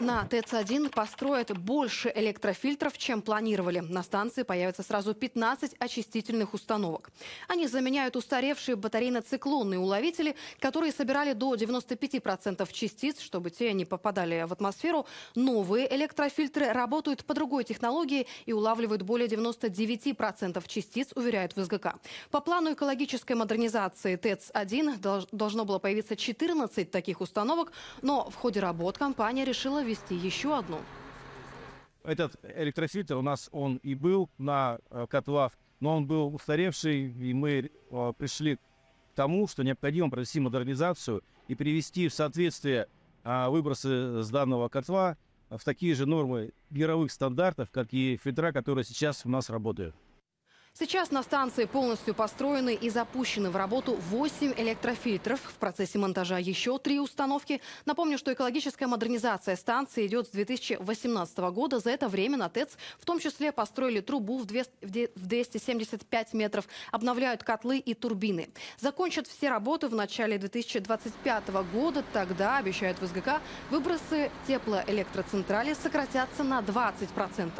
На ТЭЦ-1 построят больше электрофильтров, чем планировали. На станции появится сразу 15 очистительных установок. Они заменяют устаревшие батарейно-циклонные уловители, которые собирали до 95% частиц, чтобы те не попадали в атмосферу. Новые электрофильтры работают по другой технологии и улавливают более 99% частиц, уверяет ВСГК. По плану экологической модернизации ТЭЦ-1 должно было появиться 14 таких установок, но в ходе работ компания решила вести еще одну. Этот электрофильтр у нас он и был на э, котлах, но он был устаревший, и мы э, пришли к тому, что необходимо провести модернизацию и привести в соответствие а, выбросы с данного котла э, в такие же нормы мировых стандартов, как и фильтра, которые сейчас у нас работают. Сейчас на станции полностью построены и запущены в работу 8 электрофильтров. В процессе монтажа еще три установки. Напомню, что экологическая модернизация станции идет с 2018 года. За это время на ТЭЦ в том числе построили трубу в 275 метров, обновляют котлы и турбины. Закончат все работы в начале 2025 года. Тогда, обещают в СГК, выбросы теплоэлектроцентрали сократятся на 20%.